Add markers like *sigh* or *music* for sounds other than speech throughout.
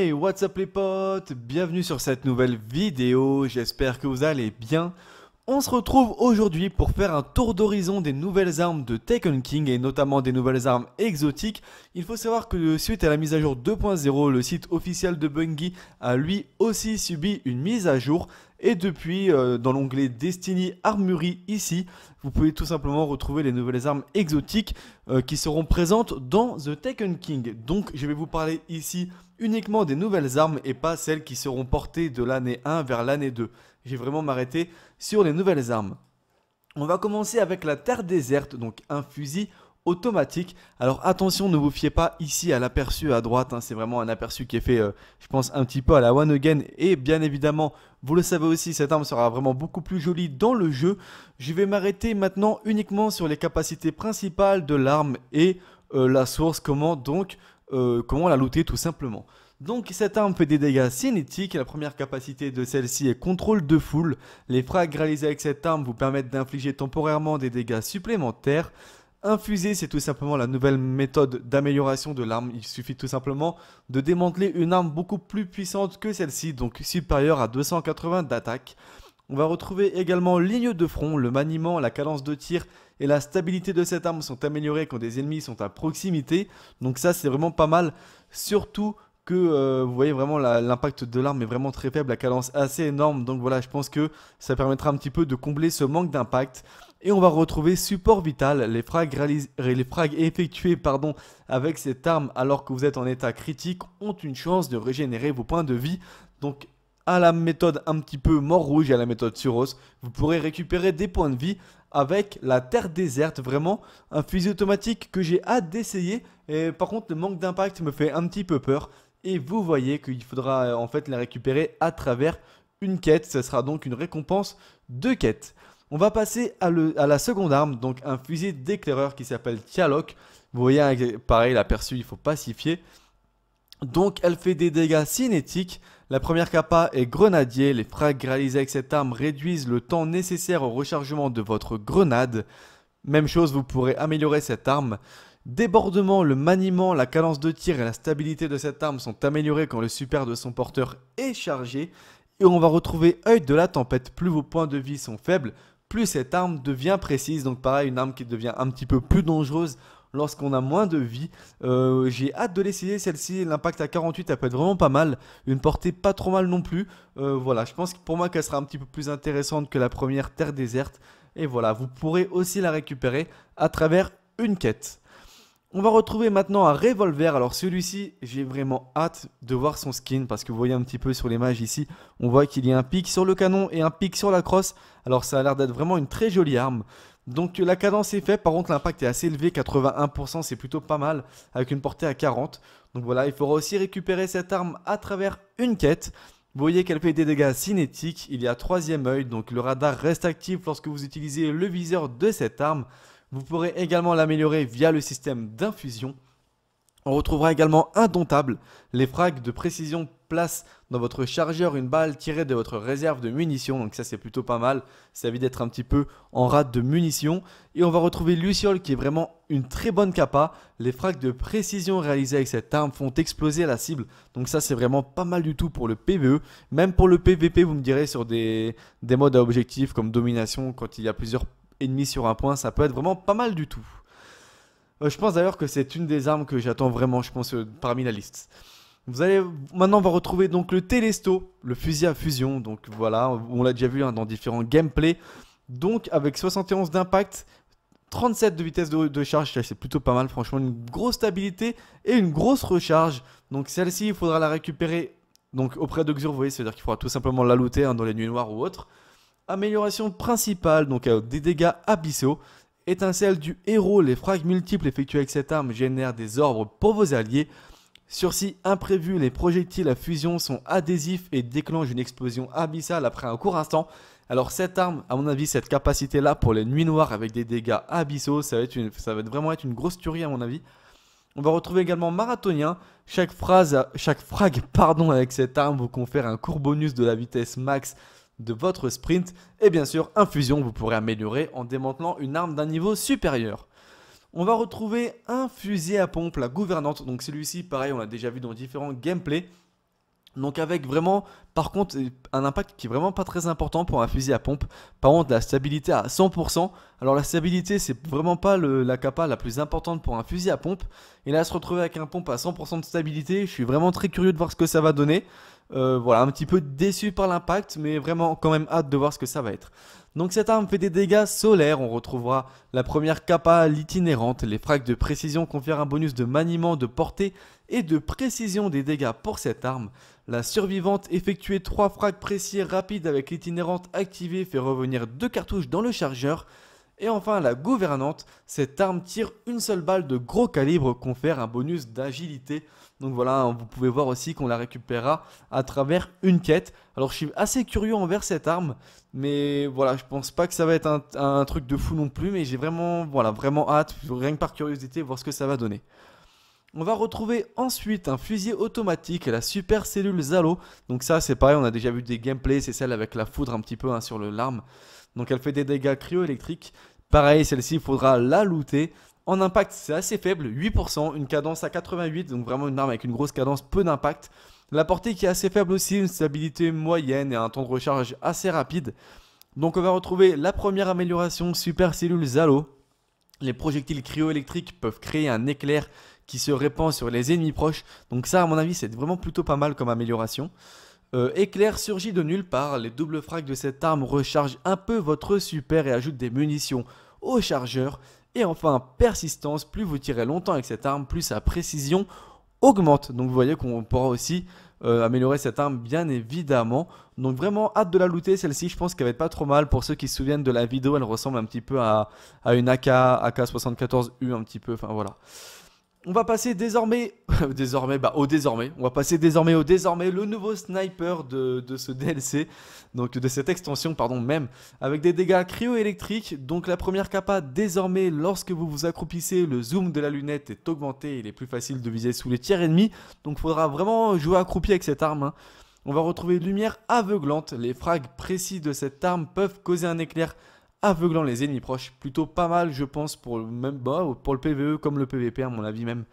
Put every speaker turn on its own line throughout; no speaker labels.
Hey, what's up les potes Bienvenue sur cette nouvelle vidéo, j'espère que vous allez bien. On se retrouve aujourd'hui pour faire un tour d'horizon des nouvelles armes de Taken King et notamment des nouvelles armes exotiques. Il faut savoir que suite à la mise à jour 2.0, le site officiel de Bungie a lui aussi subi une mise à jour et depuis, euh, dans l'onglet Destiny Armory ici, vous pouvez tout simplement retrouver les nouvelles armes exotiques euh, qui seront présentes dans The Taken King. Donc je vais vous parler ici uniquement des nouvelles armes et pas celles qui seront portées de l'année 1 vers l'année 2 vais vraiment m'arrêter sur les nouvelles armes. On va commencer avec la terre déserte, donc un fusil automatique. Alors attention, ne vous fiez pas ici à l'aperçu à droite, hein, c'est vraiment un aperçu qui est fait, euh, je pense, un petit peu à la One Again. Et bien évidemment, vous le savez aussi, cette arme sera vraiment beaucoup plus jolie dans le jeu. Je vais m'arrêter maintenant uniquement sur les capacités principales de l'arme et euh, la source, comment donc, euh, comment la looter tout simplement. Donc cette arme fait des dégâts cinétiques, la première capacité de celle-ci est contrôle de foule. Les frags réalisés avec cette arme vous permettent d'infliger temporairement des dégâts supplémentaires. Infuser, c'est tout simplement la nouvelle méthode d'amélioration de l'arme. Il suffit tout simplement de démanteler une arme beaucoup plus puissante que celle-ci, donc supérieure à 280 d'attaque. On va retrouver également ligne de front, le maniement, la cadence de tir et la stabilité de cette arme sont améliorées quand des ennemis sont à proximité. Donc ça c'est vraiment pas mal, surtout que euh, vous voyez vraiment l'impact de l'arme est vraiment très faible, la cadence assez énorme. Donc voilà, je pense que ça permettra un petit peu de combler ce manque d'impact. Et on va retrouver support vital, les frags, les frags effectués pardon, avec cette arme alors que vous êtes en état critique ont une chance de régénérer vos points de vie. Donc à la méthode un petit peu mort rouge et à la méthode Suros, vous pourrez récupérer des points de vie avec la terre déserte, vraiment un fusil automatique que j'ai hâte d'essayer. Et par contre, le manque d'impact me fait un petit peu peur et vous voyez qu'il faudra euh, en fait la récupérer à travers une quête. Ce sera donc une récompense de quête. On va passer à, la seconde arme, donc un fusil d'éclaireur qui s'appelle Tialoc. Vous voyez, hein, pareil, l'aperçu, il faut pacifier. Donc elle fait des dégâts cinétiques. La première capa est grenadier. Les frags réalisés avec cette arme réduisent le temps nécessaire au rechargement de votre grenade. Même chose, vous pourrez améliorer cette arme. Débordement, le maniement, la cadence de tir et la stabilité de cette arme sont améliorés quand le super de son porteur est chargé, et on va retrouver œil de la tempête. Plus vos points de vie sont faibles, plus cette arme devient précise. Donc pareil, une arme qui devient un petit peu plus dangereuse lorsqu'on a moins de vie. Euh, j'ai hâte de l'essayer celle-ci, l'impact à 48, elle peut être vraiment pas mal. Une portée pas trop mal non plus. Euh, voilà, je pense que pour moi qu'elle sera un petit peu plus intéressante que la première Terre déserte. Et voilà, vous pourrez aussi la récupérer à travers une quête. On va retrouver maintenant un revolver. Alors celui-ci, j'ai vraiment hâte de voir son skin parce que vous voyez un petit peu sur l'image ici, on voit qu'il y a un pic sur le canon et un pic sur la crosse. Alors ça a l'air d'être vraiment une très jolie arme. Donc la cadence est faite, par contre l'impact est assez élevé, 81% c'est plutôt pas mal, avec une portée à 40. Donc voilà, il faudra aussi récupérer cette arme à travers une quête. Vous voyez qu'elle fait des dégâts cinétiques, il y a troisième œil, donc le radar reste actif lorsque vous utilisez le viseur de cette arme. Vous pourrez également l'améliorer via le système d'infusion. On retrouvera également Indomptable. Les frags de précision placent dans votre chargeur une balle tirée de votre réserve de munitions. Donc ça c'est plutôt pas mal. Ça évite d'être un petit peu en rate de munitions. Et on va retrouver Luciole qui est vraiment une très bonne capa. Les frags de précision réalisés avec cette arme font exploser la cible. Donc ça c'est vraiment pas mal du tout pour le PvE. Même pour le PvP vous me direz sur des, des modes à objectifs comme domination quand il y a plusieurs demi sur un point, ça peut être vraiment pas mal du tout. Euh, je pense d'ailleurs que c'est une des armes que j'attends vraiment, je pense, euh, parmi la liste. Vous allez maintenant on va retrouver donc le Telesto, le fusil à fusion. Donc voilà, on l'a déjà vu hein, dans différents gameplay Donc avec 71 d'impact, 37 de vitesse de, charge, c'est plutôt pas mal, franchement, une grosse stabilité et une grosse recharge. Donc celle-ci, il faudra la récupérer donc auprès de Xur, vous voyez, c'est-à-dire qu'il faudra tout simplement la looter hein, dans les nuits noires ou autre. Amélioration principale, donc euh, des dégâts abyssaux. Étincelle du héros, les frags multiples effectués avec cette arme génèrent des ordres pour vos alliés. Sursis imprévu, les projectiles à fusion sont adhésifs et déclenchent une explosion abyssale après un court instant. Alors cette arme, à mon avis, cette capacité là pour les nuits noires avec des dégâts abyssaux, ça va, être vraiment être une grosse tuerie à mon avis. On va retrouver également Marathonien. Chaque, phrase, chaque frag pardon, avec cette arme vous confère un court bonus de la vitesse max de votre sprint. Et bien sûr, infusion, vous pourrez améliorer en démantelant une arme d'un niveau supérieur. On va retrouver un fusil à pompe, la gouvernante. Donc celui-ci, pareil, on l'a déjà vu dans différents gameplays. Donc avec vraiment, par contre, un impact qui est vraiment pas très important pour un fusil à pompe. Par contre, la stabilité à 100%. Alors la stabilité, c'est vraiment pas la capa la plus importante pour un fusil à pompe. Et là, se retrouver avec un pompe à 100% de stabilité, je suis vraiment très curieux de voir ce que ça va donner. Euh, voilà, un petit peu déçu par l'impact, mais vraiment quand même hâte de voir ce que ça va être. Donc cette arme fait des dégâts solaires, on retrouvera la première capa, l'itinérante, les frags de précision confèrent un bonus de maniement, de portée et de précision des dégâts pour cette arme. La survivante effectuée 3 frags précis rapides avec l'itinérante activée fait revenir 2 cartouches dans le chargeur. Et enfin, la gouvernante, cette arme tire une seule balle de gros calibre, confère un bonus d'agilité. Donc voilà, hein, vous pouvez voir aussi qu'on la récupérera à travers une quête. Alors je suis assez curieux envers cette arme, mais voilà, je pense pas que ça va être un, truc de fou non plus, mais j'ai vraiment, voilà, vraiment hâte, rien que par curiosité, voir ce que ça va donner. On va retrouver ensuite un fusil automatique, la super cellule Zalo. Donc ça c'est pareil, on a déjà vu des gameplays, c'est celle avec la foudre un petit peu hein, sur le larme. Donc elle fait des dégâts cryoélectriques Pareil, celle-ci, il faudra la looter. En impact, c'est assez faible, 8%, une cadence à 88, donc vraiment une arme avec une grosse cadence, peu d'impact. La portée qui est assez faible aussi, une stabilité moyenne et un temps de recharge assez rapide. Donc on va retrouver la première amélioration, super cellule Zalo. Les projectiles cryoélectriques peuvent créer un éclair qui se répand sur les ennemis proches. Donc ça, à mon avis, c'est vraiment plutôt pas mal comme amélioration. Euh, éclair surgit de nulle part, les doubles frags de cette arme rechargent un peu votre super et ajoutent des munitions au chargeur. Et enfin, persistance, plus vous tirez longtemps avec cette arme, plus sa précision augmente. Donc vous voyez qu'on pourra aussi euh, améliorer cette arme bien évidemment. Donc vraiment hâte de la looter celle-ci, je pense qu'elle va être pas trop mal. Pour ceux qui se souviennent de la vidéo, elle ressemble un petit peu à, à une AK, AK-74U un petit peu, enfin voilà. On va passer désormais, *laughs* désormais, bah, au désormais, on va passer désormais au désormais, le nouveau sniper de, ce *laughs* DLC, donc de cette extension, pardon, même, avec des dégâts cryo-électriques. Donc la première capa, désormais, lorsque vous vous accroupissez, le zoom de la lunette est augmenté, il est plus facile de viser sous les tiers ennemis, donc il faudra vraiment jouer accroupi avec cette arme. Hein. On va retrouver une lumière aveuglante, les frags précis de cette arme peuvent causer un éclair aveuglant les ennemis proches. Plutôt pas mal, je pense, pour le, même, bah, pour le PvE comme le PvP, à mon avis même.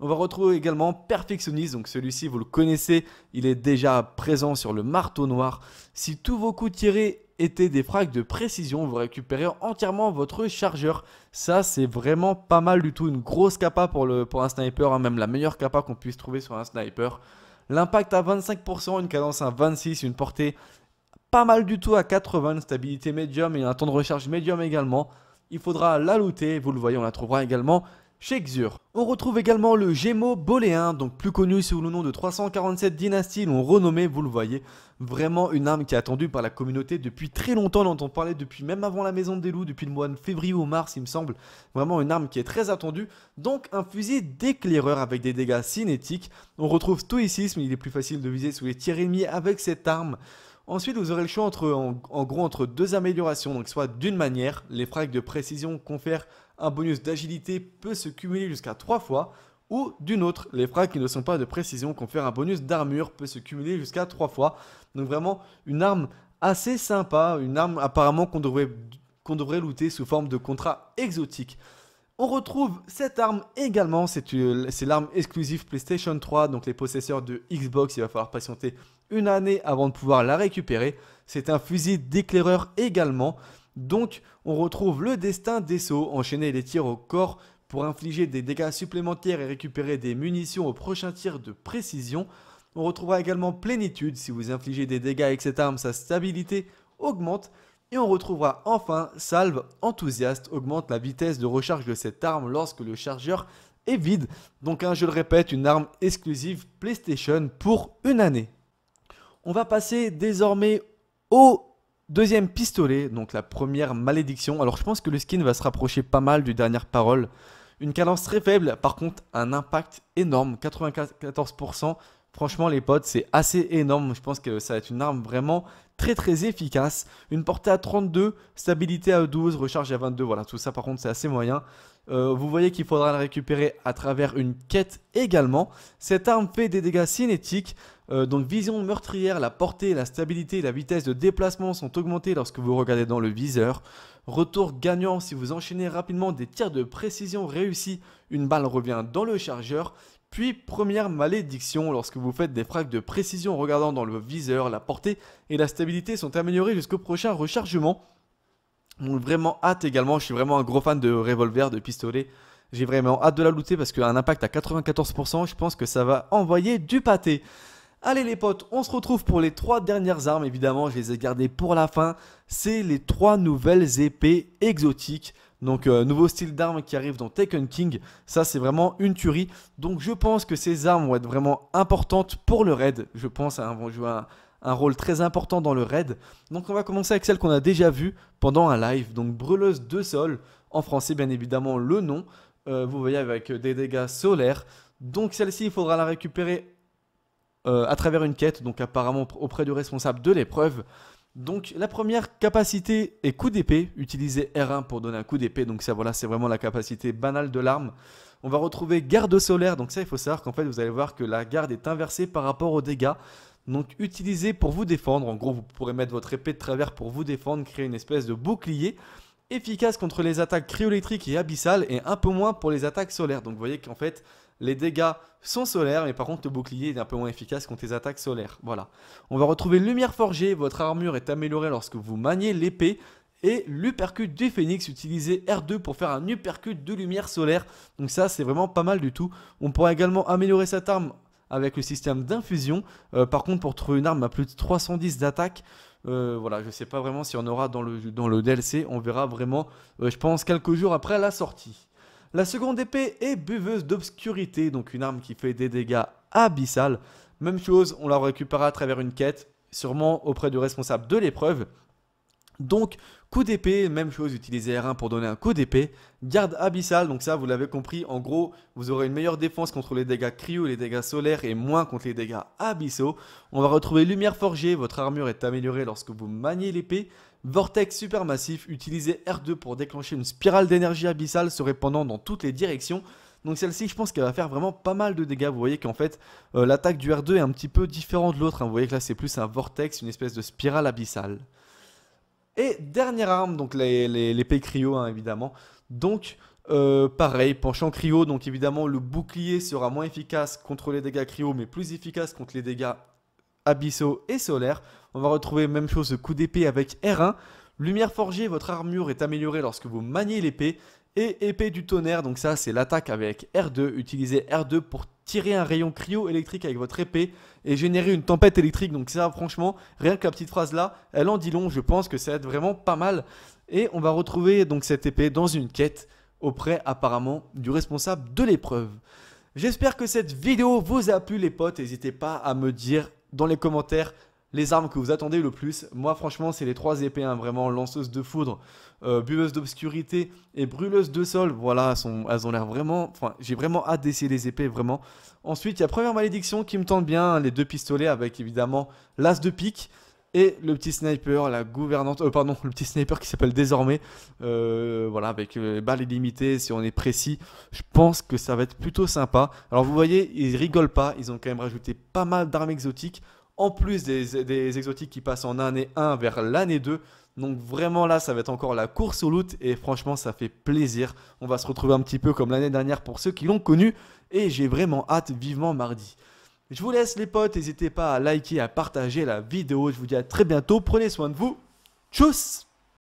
On va retrouver également Perfectionniste, donc celui-ci vous le connaissez, il est déjà présent sur le marteau noir. Si tous vos coups tirés étaient des frags de précision, vous récupérez entièrement votre chargeur. Ça c'est vraiment pas mal du tout, une grosse capa pour, le, pour un sniper, hein. même la meilleure capa qu'on puisse trouver sur un sniper. L'impact à 25%, une cadence à 26, une portée pas mal du tout à 80, stabilité médium et un temps de recharge médium également. Il faudra la looter, vous le voyez, on la trouvera également chez Xur. On retrouve également le Gémeaux Boléen, donc plus connu sous le nom de 347 Dynastie, l'ont renommé, vous le voyez, vraiment une arme qui est attendue par la communauté depuis très longtemps, dont on parlait depuis même avant la Maison des Loups, depuis le mois de février ou mars il me semble, vraiment une arme qui est très attendue, donc un fusil d'éclaireur avec des dégâts cinétiques, on retrouve tout mais il est plus facile de viser sous les tirs ennemis avec cette arme, Ensuite, vous aurez le choix entre, en, gros entre deux améliorations, donc soit d'une manière, les frags de précision confèrent un bonus d'agilité peut se cumuler jusqu'à 3 fois, ou d'une autre, les frags qui ne sont pas de précision confèrent un bonus d'armure peut se cumuler jusqu'à 3 fois. Donc vraiment une arme assez sympa, une arme apparemment qu'on devrait, qu'on devrait looter sous forme de contrat exotique. On retrouve cette arme également, c'est euh, l'arme exclusive PlayStation 3, donc les possesseurs de Xbox, il va falloir patienter une année avant de pouvoir la récupérer. C'est un fusil d'éclaireur également. Donc on retrouve le destin des sauts, enchaîner les tirs au corps pour infliger des dégâts supplémentaires et récupérer des munitions au prochain tir de précision. On retrouvera également plénitude si vous infligez des dégâts avec cette arme, sa stabilité augmente. Et on retrouvera enfin salve enthousiaste, augmente la vitesse de recharge de cette arme lorsque le chargeur est vide. Donc hein, je le répète, une arme exclusive PlayStation pour une année. On va passer désormais au deuxième pistolet, donc la première malédiction. Alors je pense que le skin va se rapprocher pas mal du dernière parole. Une cadence très faible, par contre un impact énorme, 94%. Franchement les potes, c'est assez énorme. Je pense que ça va être une arme vraiment très très efficace. Une portée à 32, stabilité à 12, recharge à 22. Voilà, tout ça par contre c'est assez moyen. Euh, vous voyez qu'il faudra la récupérer à travers une quête également. Cette arme fait des dégâts cinétiques. Euh, donc vision meurtrière, la portée, la stabilité et la vitesse de déplacement sont augmentées lorsque vous regardez dans le viseur. Retour gagnant si vous enchaînez rapidement des tirs de précision réussis, une balle revient dans le chargeur. Puis première malédiction, lorsque vous faites des frags de précision regardant dans le viseur, la portée et la stabilité sont améliorées jusqu'au prochain rechargement vraiment hâte également, je suis vraiment un gros fan de revolver, de pistolet. J'ai vraiment hâte de la looter parce qu'un impact à 94%, je pense que ça va envoyer du pâté. Allez les potes, on se retrouve pour les trois dernières armes, évidemment je les ai gardées pour la fin. C'est les trois nouvelles épées exotiques. Donc euh, nouveau style d'armes qui arrive dans Taken King, ça c'est vraiment une tuerie. Donc je pense que ces armes vont être vraiment importantes pour le raid. Je pense à un, bon, joueur un rôle très important dans le raid. Donc on va commencer avec celle qu'on a déjà vue pendant un live. Donc Brûleuse de Sol, en français bien évidemment le nom. Euh, vous voyez avec des dégâts solaires. Donc celle-ci, il faudra la récupérer euh, à travers une quête, donc apparemment auprès du responsable de l'épreuve. Donc la première capacité est coup d'épée, utiliser R1 pour donner un coup d'épée, donc ça voilà c'est vraiment la capacité banale de l'arme. On va retrouver garde solaire, donc ça il faut savoir qu'en fait vous allez voir que la garde est inversée par rapport aux dégâts. Donc utilisez pour vous défendre. En gros, vous pourrez mettre votre épée de travers pour vous défendre, créer une espèce de bouclier efficace contre les attaques cryoélectriques et abyssales et un peu moins pour les attaques solaires. Donc vous voyez qu'en fait, les dégâts sont solaires, mais par contre le bouclier est un peu moins efficace contre les attaques solaires. Voilà. On va retrouver Lumière Forgée, votre armure est améliorée lorsque vous maniez l'épée. Et l'Upercute du Phénix, utilisez R2 pour faire un uppercut de lumière solaire. Donc ça, c'est vraiment pas mal du tout. On pourra également améliorer cette arme avec le système d'infusion. Euh, par contre, pour trouver une arme à plus de 310 d'attaque, euh, voilà, je ne sais pas vraiment si on aura dans le, dans le DLC. On verra vraiment, euh, je pense, quelques jours après la sortie. La seconde épée est buveuse d'obscurité, donc une arme qui fait des dégâts abyssales. Même chose, on la récupérera à travers une quête, sûrement auprès du responsable de l'épreuve. Donc, Coup d'épée, même chose, utilisez R1 pour donner un coup d'épée. Garde abyssal, donc ça vous l'avez compris, en gros, vous aurez une meilleure défense contre les dégâts cryo, les dégâts solaires et moins contre les dégâts abyssaux. On va retrouver lumière forgée, votre armure est améliorée lorsque vous maniez l'épée. Vortex supermassif, utilisez R2 pour déclencher une spirale d'énergie abyssale se répandant dans toutes les directions. Donc celle-ci, je pense qu'elle va faire vraiment pas mal de dégâts. Vous voyez qu'en fait, euh, l'attaque du R2 est un petit peu différente de l'autre. Hein. Vous voyez que là, c'est plus un vortex, une espèce de spirale abyssale. Et dernière arme, donc l'épée cryo, hein, évidemment. Donc, euh, pareil, penchant cryo, donc évidemment, le bouclier sera moins efficace contre les dégâts cryo, mais plus efficace contre les dégâts abyssaux et solaires. On va retrouver même chose, coup d'épée avec R1. Lumière forgée, votre armure est améliorée lorsque vous maniez l'épée et épée du tonnerre, donc ça c'est l'attaque avec R2. Utilisez R2 pour tirer un rayon cryo-électrique avec votre épée et générer une tempête électrique. Donc ça franchement, rien que la petite phrase là, elle en dit long, je pense que ça va être vraiment pas mal. Et on va retrouver donc cette épée dans une quête auprès apparemment du responsable de l'épreuve. J'espère que cette vidéo vous a plu les potes, n'hésitez pas à me dire dans les commentaires les armes que vous attendez le plus. Moi, franchement, c'est les trois épées, hein, vraiment lanceuse de foudre, euh, buveuse d'obscurité et brûleuse de sol. Voilà, elles ont l'air vraiment. Enfin, j'ai vraiment hâte d'essayer les épées, vraiment. Ensuite, il y a première malédiction qui me tente bien, les deux pistolets avec évidemment l'as de pique. Et le petit sniper, la gouvernante, euh, pardon, *laughs* le petit sniper qui s'appelle désormais, euh, voilà, avec les balles illimitées, si on est précis, je pense que ça va être plutôt sympa. Alors vous voyez, ils rigolent pas, ils ont quand même rajouté pas mal d'armes exotiques en plus des, exotiques qui passent en année 1 vers l'année 2. Donc vraiment là, ça va être encore la course au loot et franchement, ça fait plaisir. On va se retrouver un petit peu comme l'année dernière pour ceux qui l'ont connu et j'ai vraiment hâte vivement mardi. Je vous laisse les potes, n'hésitez pas à liker, à partager la vidéo. Je vous dis à très bientôt, prenez soin de vous. Tchuss